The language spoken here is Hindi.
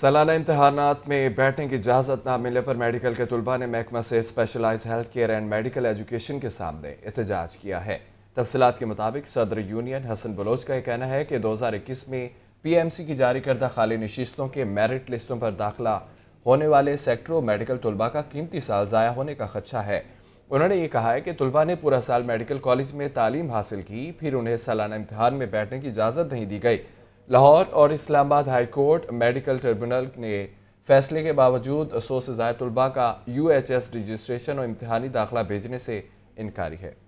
सालाना इम्तहानात में बैठने की इजाज़त ना मिलने पर मेडिकल के तलबा ने महकमा से specialize health care and medical education के सामने एहतजाज किया है तफसलत के मुताबिक सदर यूनियन हसन बलोच का यह कहना है कि दो हज़ार इक्कीस में पी एम सी की जारी करदा खाली नशस्तों के मेरिट लिस्टों पर दाखिला होने वाले सेक्टरों मेडिकल तलबा का कीमती साल ज़ाया होने का खदशा है उन्होंने ये कहा है कि तलबा ने पूरा साल मेडिकल कॉलेज में तालीम हासिल की फिर उन्हें सालाना इम्तहान में बैठने की इजाज़त नहीं दी गई लाहौर और Islamabad high court medical tribunal ने फैसले के बावजूद सौ से ज्यादा तलबा का यू एच एस रजिस्ट्रेशन और इम्तहानी दाखिला भेजने से इनकारी है